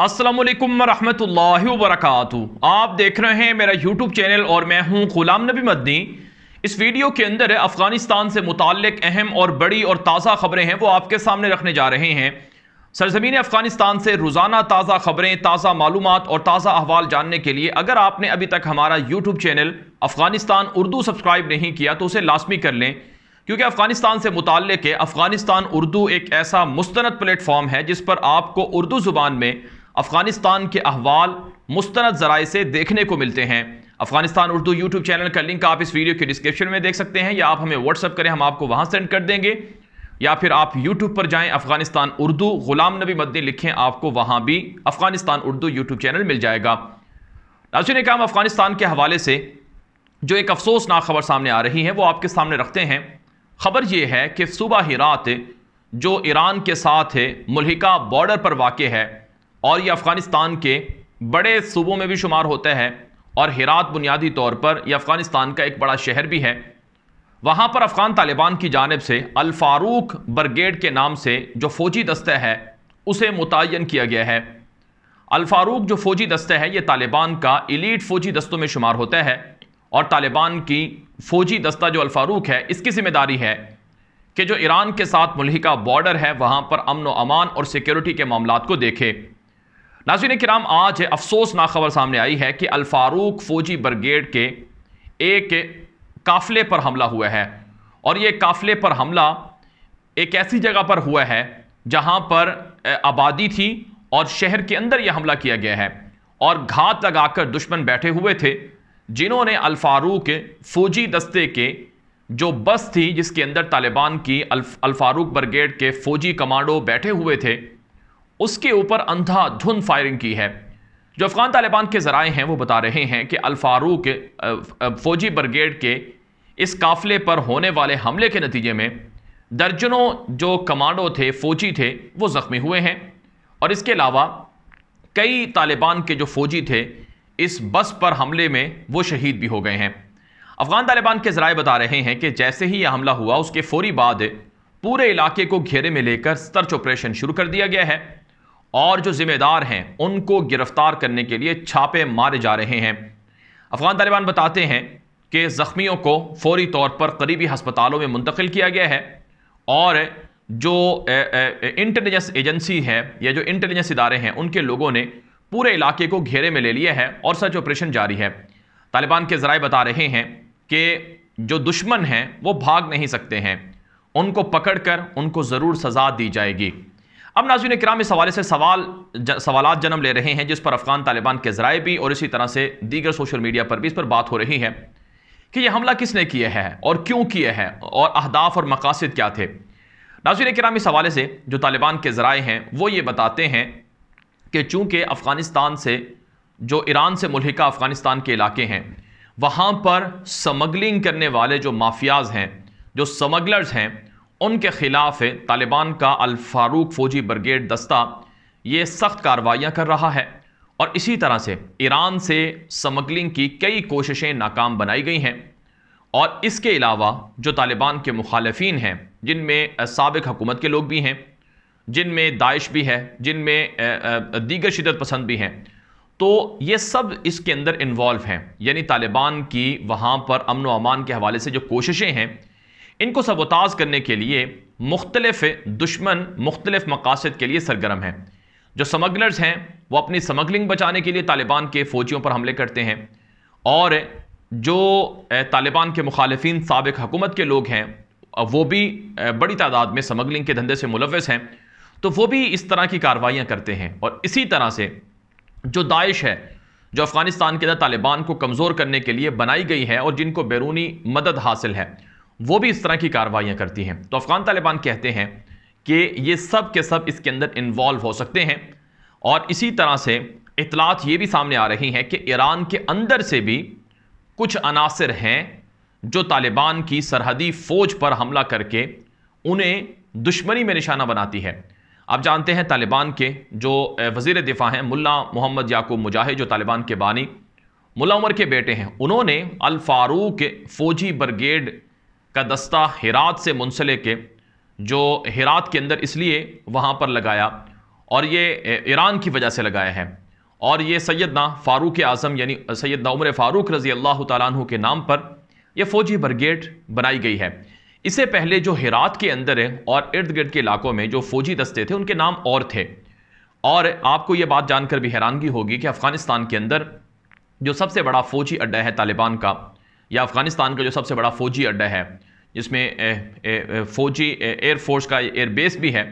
असलम वरहमल वरक आप देख रहे हैं मेरा यूट्यूब चैनल और मैं हूं गुलाम नबी मदनी इस वीडियो के अंदर अफगानिस्तान से मुतक अहम और बड़ी और ताज़ा खबरें हैं वो आपके सामने रखने जा रहे हैं सरजमीन अफगानिस्तान से रोज़ाना ताज़ा खबरें ताज़ा मालूम और ताज़ा अहवाल जानने के लिए अगर आपने अभी तक हमारा YouTube channel Afghanistan Urdu subscribe नहीं किया तो उसे लाजमी कर लें क्योंकि अफगानिस्तान से मुतल अफगानिस्तान उर्दू एक ऐसा मुस्तंद प्लेटफॉर्म है जिस पर आपको उर्दू ज़ुबान में अफगानिस्तान के अहवाल मुस्तंद जराए से देखने को मिलते हैं अफगानिस्तान उर्दू यूट्यूब चैनल का लिंक आप इस वीडियो के डिस्क्रिप्शन में देख सकते हैं या आप हमें व्हाट्सअप करें हम आपको वहाँ सेंड कर देंगे या फिर आप यूट्यूब पर जाएं अफगानिस्तान उर्दू गुलाम नबी मदनी लिखें आपको वहाँ भी अफगानिस्तान उर्दू यूट्यूब चैनल मिल जाएगा नाजिन काम अफगानिस्तान के हवाले से जो एक अफसोसनाक खबर सामने आ रही है वो आपके सामने रखते हैं खबर ये है कि सुबह ही रात जो ईरान के साथ है मुलहिका बॉर्डर पर वाक़ है और ये अफ़गानिस्तान के बड़े सूबों में भी शुमार होता है और हिरात बुनियादी तौर पर यह अफ़गानिस्तान का एक बड़ा शहर भी है वहाँ पर अफ़गान तालिबान की जानब से अलफारूक ब्रिगेड के नाम से जो फ़ौजी दस्ता है उसे मुतन किया गया है अलफारूक जो फ़ौजी दस्ता है ये तालिबान का इलीट फ़ौजी दस्तों में शुमार होता है और तालिबान की फ़ौजी दस्ता जो अलफारूक है इसकी ज़िम्मेदारी है कि जो ईरान के साथ मुलिका बॉर्डर है वहाँ पर अमन व अमान और सिक्योरिटी के मामला को देखे नाजिन कराम आज ना खबर सामने आई है कि अलफारूक फौजी ब्रिगेड के एक काफ़िले पर हमला हुआ है और ये काफ़िले पर हमला एक ऐसी जगह पर हुआ है जहाँ पर आबादी थी और शहर के अंदर यह हमला किया गया है और घात लगाकर दुश्मन बैठे हुए थे जिन्होंने अलफारूक फौजी दस्ते के जो बस थी जिसके अंदर तालिबान की अलफारूक ब्रिगेड के फौजी कमांडो बैठे हुए थे उसके ऊपर अंधाधुंध फायरिंग की है जो अफगान तालिबान के ज़राए हैं वो बता रहे हैं कि अलफारूक फौजी ब्रिगेड के इस काफिले पर होने वाले हमले के नतीजे में दर्जनों जो कमांडो थे फौजी थे वो ज़ख्मी हुए हैं और इसके अलावा कई तालिबान के जो फौजी थे इस बस पर हमले में वो शहीद भी हो गए हैं अफगान तालिबान के ज़राए बता रहे हैं कि जैसे ही यह हमला हुआ उसके फौरी बाद पूरे इलाके को घेरे में लेकर सर्च ऑपरेशन शुरू कर दिया गया है और जो ज़िम्मेदार हैं उनको गिरफ्तार करने के लिए छापे मारे जा रहे हैं अफगान तालिबान बताते हैं कि ज़ख्मियों को फौरी तौर पर करीबी हस्पतालों में मुंतकिल किया गया है और जो इंटेलिजेंस एजेंसी है या जो इंटेलिजेंस इदारे हैं उनके लोगों ने पूरे इलाके को घेरे में ले लिया है और सर्च ऑपरेशन जारी है तालिबान के ज़राए बता रहे हैं कि जो दुश्मन हैं वो भाग नहीं सकते हैं उनको पकड़कर उनको ज़रूर सज़ा दी जाएगी अब नाजुन कराम इस हवाले से सवाल ज, सवाल जन्म ले रहे हैं जिस पर अफगान तालिबान के जराए भी और इसी तरह से दीगर सोशल मीडिया पर भी इस पर बात हो रही है कि यह हमला किसने किया है और क्यों किया है और अहदाफ और मकासद क्या थे नाजुन कराम इस हवाले से जो तालिबान के जराए हैं वो ये बताते हैं कि चूँकि अफ़गानिस्तान से जो ईरान से मुलहिका अफ़गानिस्तान के इलाके हैं वहाँ पर स्मगलिंग करने वाले जो माफियाज हैं जो समगलर्स हैं उनके खिलाफ तालिबान का अल फारूक फौजी ब्रिगेड दस्ता ये सख्त कार्रवाइयाँ कर रहा है और इसी तरह से ईरान से स्मगलिंग की कई कोशिशें नाकाम बनाई गई हैं और इसके अलावा जो तालिबान के मुखालफी हैं जिनमें सबक हुकूमत के लोग भी हैं जिनमें दाइश भी है जिनमें दीगर शिदत पसंद भी हैं तो ये सब इसके अंदर इन्वॉल्व हैं यानी तालिबान की वहाँ पर अमन व अमान के हवाले से जो कोशिशें हैं इनको सबोताज करने के लिए मुख्तलफ़ दुश्मन मुख्तलिफ मकासद के लिए सरगर्म हैं जो समगलर्स हैं वो अपनी समगलिंग बचाने के लिए तालिबान के फ़ौजियों पर हमले करते हैं और जो तालिबान के मुखालफी सबक हुकूमत के लोग हैं वो भी बड़ी तादाद में समगलिंग के धंधे से मुलवस हैं तो वो भी इस तरह की कार्रवाइयाँ करते हैं और इसी तरह से जो दाइश है जो अफ़गानिस्तान के अंदर तालिबान को कमज़ोर करने के लिए बनाई गई है और जिनको बैरूनी मदद हासिल है वो भी इस तरह की कार्रवाइयाँ करती हैं तो अफ़गान तालिबान कहते हैं कि ये सब के सब इसके अंदर इन्वॉल्व हो सकते हैं और इसी तरह से इतलात ये भी सामने आ रही हैं कि ईरान के अंदर से भी कुछ अनासर हैं जो तालिबान की सरहदी फ़ौज पर हमला करके उन्हें दुश्मनी में निशाना बनाती है आप जानते हैं तालिबान के जो वजीर दिफा हैं मुल्ला मोहम्मद याकूब मुजाहिद जो तालिबान के बानी मुला उमर के बेटे हैं उन्होंने अल फारूक फौजी ब्रिगेड का दस्ता हिरात से मुंसले के जो हिरात के अंदर इसलिए वहाँ पर लगाया और ये ईरान की वजह से लगाया है और ये सैदना फ़ारूक आज़म यानी सैदना उमर फ़ारूक रज़ी अल्लाह तु के नाम पर यह फ़ौजी ब्रिगेड बनाई गई है इससे पहले जो हिरात के अंदर है और इर्द गिर्द के इलाकों में जो फ़ौजी दस्ते थे उनके नाम और थे और आपको ये बात जानकर भी हैरानगी होगी कि अफ़गानिस्तान के अंदर जो सबसे बड़ा फ़ौजी अड्डा है तालिबान का या अफगानिस्तान का जो सबसे बड़ा फौजी अड्डा है जिसमें फौजी एयरफोर्स का एयरबेस भी है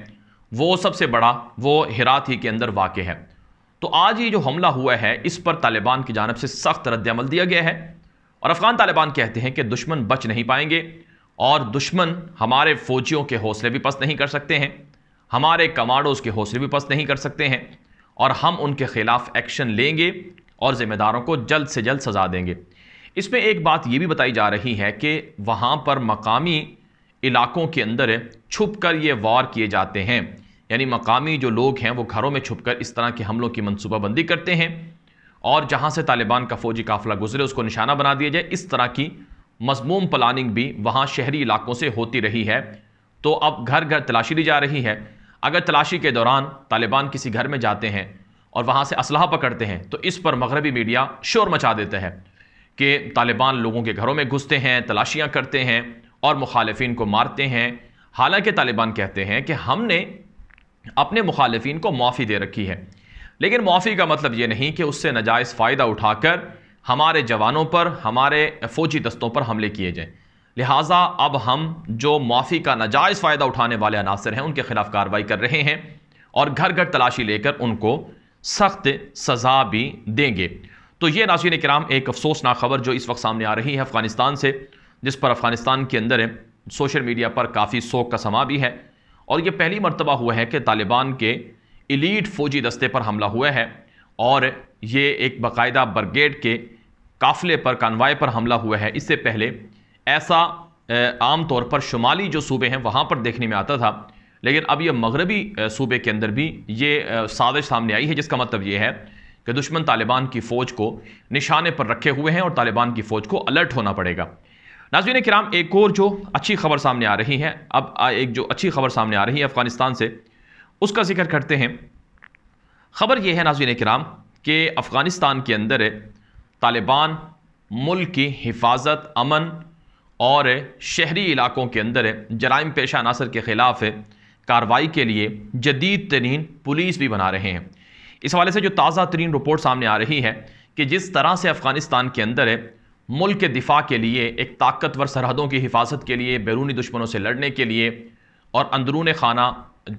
वो सबसे बड़ा वो हिरात ही के अंदर वाक़ है तो आज ये जो हमला हुआ है इस पर तालिबान की जानब से सख्त रद्दमल दिया गया है और अफगान तालिबान कहते हैं कि दुश्मन बच नहीं पाएंगे और दुश्मन हमारे फौजियों के हौसले भी पस्त नहीं कर सकते हैं हमारे कमांडोज के हौसले भी पस्त नहीं कर सकते हैं और हम उनके खिलाफ एक्शन लेंगे और जिम्मेदारों को जल्द से जल्द सजा देंगे इसमें एक बात ये भी बताई जा रही है कि वहाँ पर मकामी इलाकों के अंदर छुप कर ये वार किए जाते हैं यानी मकामी जो लोग हैं वो घरों में छुप कर इस तरह के हमलों की मनसूबाबंदी करते हैं और जहाँ से तालिबान का फौजी काफिला गुजरे उसको निशाना बना दिया जाए इस तरह की मजमूम प्लानिंग भी वहाँ शहरी इलाकों से होती रही है तो अब घर घर तलाशी ली जा रही है अगर तलाशी के दौरान तालिबान किसी घर में जाते हैं और वहाँ से असलाह पकड़ते हैं तो इस पर मगरबी मीडिया शोर मचा देते हैं कि तालिबान लोगों के घरों में घुसते हैं तलाशियाँ करते हैं और मुखालफी को मारते हैं हालांकि तालिबान कहते हैं कि हमने अपने मुखालफन को माफ़ी दे रखी है लेकिन माफ़ी का मतलब ये नहीं कि उससे नजायज़ फ़ायदा उठाकर हमारे जवानों पर हमारे फ़ौजी दस्तों पर हमले किए जाएँ लिहाजा अब हम जो माफ़ी का नजायज़ फ़ायदा उठाने वाले अनासर हैं उनके ख़िलाफ़ कार्रवाई कर रहे हैं और घर घर तलाशी लेकर उनको सख्त सज़ा भी देंगे तो ये नासिन कराम एक अफसोसनाक खबर जो इस वक्त सामने आ रही है अफ़गानिस्तान से जिस पर अफ़गानिस्तान के अंदर सोशल मीडिया पर काफ़ी शोक का समा भी है और ये पहली मरतबा हुआ है कि तालिबान के इलीट फ़ौजी दस्ते पर हमला हुआ है और ये एक बाकायदा ब्रिगेड के काफ़िले पर कानवाए पर हमला हुआ है इससे पहले ऐसा आम तौर पर शुमाली जो सूबे हैं वहाँ पर देखने में आता था लेकिन अब यह मगरबी सूबे के अंदर भी ये साजिश सामने आई है जिसका मतलब ये है कि दुश्मन तालिबान की फ़ौज को निशाने पर रखे हुए हैं और तालिबान की फ़ौज को अलर्ट होना पड़ेगा नाजीन कराम एक और जो अच्छी खबर सामने आ रही है अब एक जो अच्छी खबर सामने आ रही है अफ़गानिस्तान से उसका जिक्र करते हैं खबर यह है नाजीन कराम कि अफ़गानिस्तान के अंदर तालिबान मुल्क की हिफाजत अमन और शहरी इलाकों के अंदर जराइम पेशा अनासर के ख़िलाफ़ कार्रवाई के लिए जदीद तरीन पुलिस भी बना रहे हैं इस हवाले से जो ताज़ा तरीन रिपोर्ट सामने आ रही है कि जिस तरह से अफ़गानिस्तान के अंदर है मुल्क के दिफा के लिए एक ताकतवर सरहदों की हिफाजत के लिए बैरूनी दुश्मनों से लड़ने के लिए और अंदरून खाना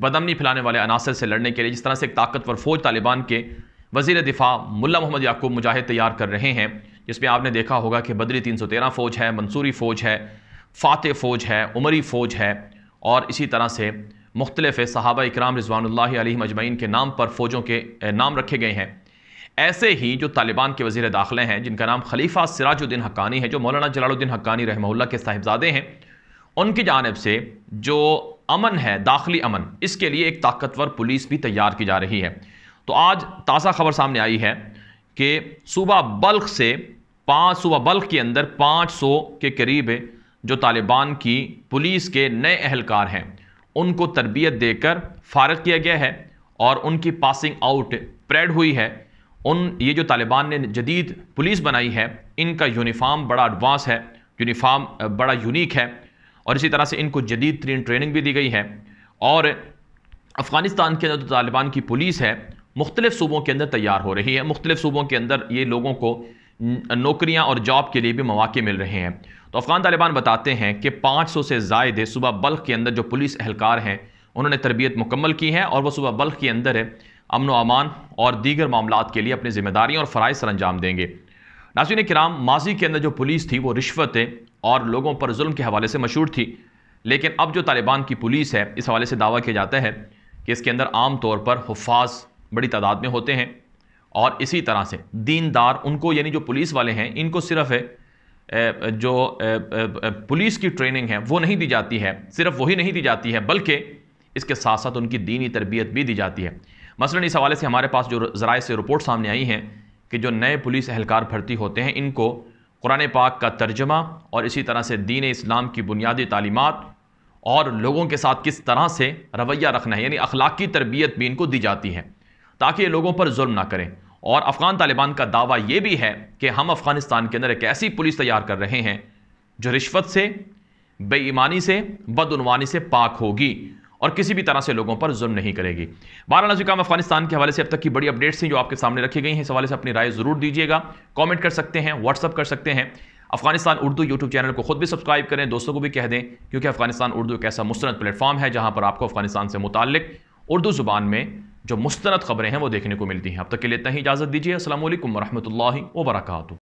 बदमनी फैलाने वाले अनासर से लड़ने के लिए जिस तरह से एक ताकतवर फ़ौज तालिबान के वजीर दिफा मुला मोहम्मद याकूब मुजाहिद तैयार कर रहे हैं जिसमें आपने देखा होगा कि बदरी तीन सौ तेरह फ़ौज है मंसूरी फ़ौज है फ़ातह फ़ौज है उमरी फ़ौज है और इसी तरह से मुख्तलफ़ सहाबा इकराम रिजवानल मजमैन के नाम पर फ़ौजों के नाम रखे गए हैं ऐसे ही जो तालिबान के वजीर दाखिले हैं जिनका नाम खलीफा सिराजुद्दीन हक्कानी है जो मौलाना जलालुद्दीन हक्कानी रहमल्ला के साहिबजादे हैं उनकी जानब से जो अमन है दाखिली अमन इसके लिए एक ताकतवर पुलिस भी तैयार की जा रही है तो आज ताज़ा खबर सामने आई है कि सूबा बल्ख से पाँच सूबा बल्ख के अंदर पाँच सौ के करीब जो तालिबान की पुलिस के नए अहलकार हैं उनको तरबियत देकर फारग किया गया है और उनकी पासिंग आउट प्रेड हुई है उन ये जो तालिबान ने जदीद पुलिस बनाई है इनका यूनिफाम बड़ा एडवांस है यूनिफाम बड़ा यूनिक है और इसी तरह से इनको जदीद तरीन ट्रेनिंग भी दी गई है और अफ़गानिस्तान के अंदर जो तालिबान की पुलिस है मुख्तलिफ़ सूबों के अंदर तैयार हो रही है मुख्तलिफ़ सूबों के अंदर ये लोगों को नौकरियाँ और जॉब के लिए भी मौाक़े मिल रहे हैं तो अफगान तालिबान बताते हैं कि 500 से जायद सुबह बल्ख के अंदर जो पुलिस एहलकार हैं उन्होंने तरबियत मुकम्मल की है और वह सुबह बल्ख के अंदर अमन अमान और दीगर मामला के लिए अपनी जिम्मेदारियाँ और फ़रज़ सर अंजाम देंगे नाजिन कराम माजी के अंदर जो पुलिस थी वो रिश्वतें और लोगों पर जुल्म के हवाले से मशहूर थी लेकिन अब जो तालिबान की पुलिस है इस हवाले से दावा किया जाता है कि इसके अंदर आम तौर पर हफाज बड़ी तादाद में होते हैं और इसी तरह से दीनदार उनको यानी जो पुलिस वाले हैं इनको सिर्फ है जो पुलिस की ट्रेनिंग है वो नहीं दी जाती है सिर्फ वही नहीं दी जाती है बल्कि इसके साथ साथ उनकी दीनी तरबियत भी दी जाती है मसलन इस हवाले से हमारे पास जो ज़राए से रिपोर्ट सामने आई हैं कि जो नए पुलिस अहलकार भर्ती होते हैं इनको कुरान पाक का तर्जमा और इसी तरह से दीन इस्लाम की बुनियादी तालीमत और लोगों के साथ किस तरह से रवैया रखना है यानी अखलाकी तरबियत भी इनको दी जाती है ताकि ये लोगों पर जुल्म ना करें और अफ़गान तालिबान का दावा यह भी है कि हम अफ़गानिस्तान के अंदर एक ऐसी पुलिस तैयार कर रहे हैं जो रिश्वत से बेईमानी से बदनवानी से पाक होगी और किसी भी तरह से लोगों पर जुर्म नहीं करेगी बारह काम अफगानिस्तान के हवाले से अब तक की बड़ी अपडेट्स हैं जो आपके सामने रखी गई हैं इस हवाले से अपनी राय ज़रूर दीजिएगा कमेंट कर सकते हैं व्हाट्सअप कर सकते हैं अफगानिस्तान उर्दू यूट्यूब चैनल को खुद भी सब्सक्राइब करें दोस्तों को भी कह दें क्योंकि अफगानिस्तान उर्दू एक ऐसा मुस्ंद प्लेटफॉर्म है जहाँ पर आपको अफगानिस्तान से मुतल उर्दू ज़ुबान में जो मुस्तरद खबरें हैं वो देखने को मिलती हैं अब तक के लिए इतना ही इजाज़त दीजिए असल वरहमल वर्का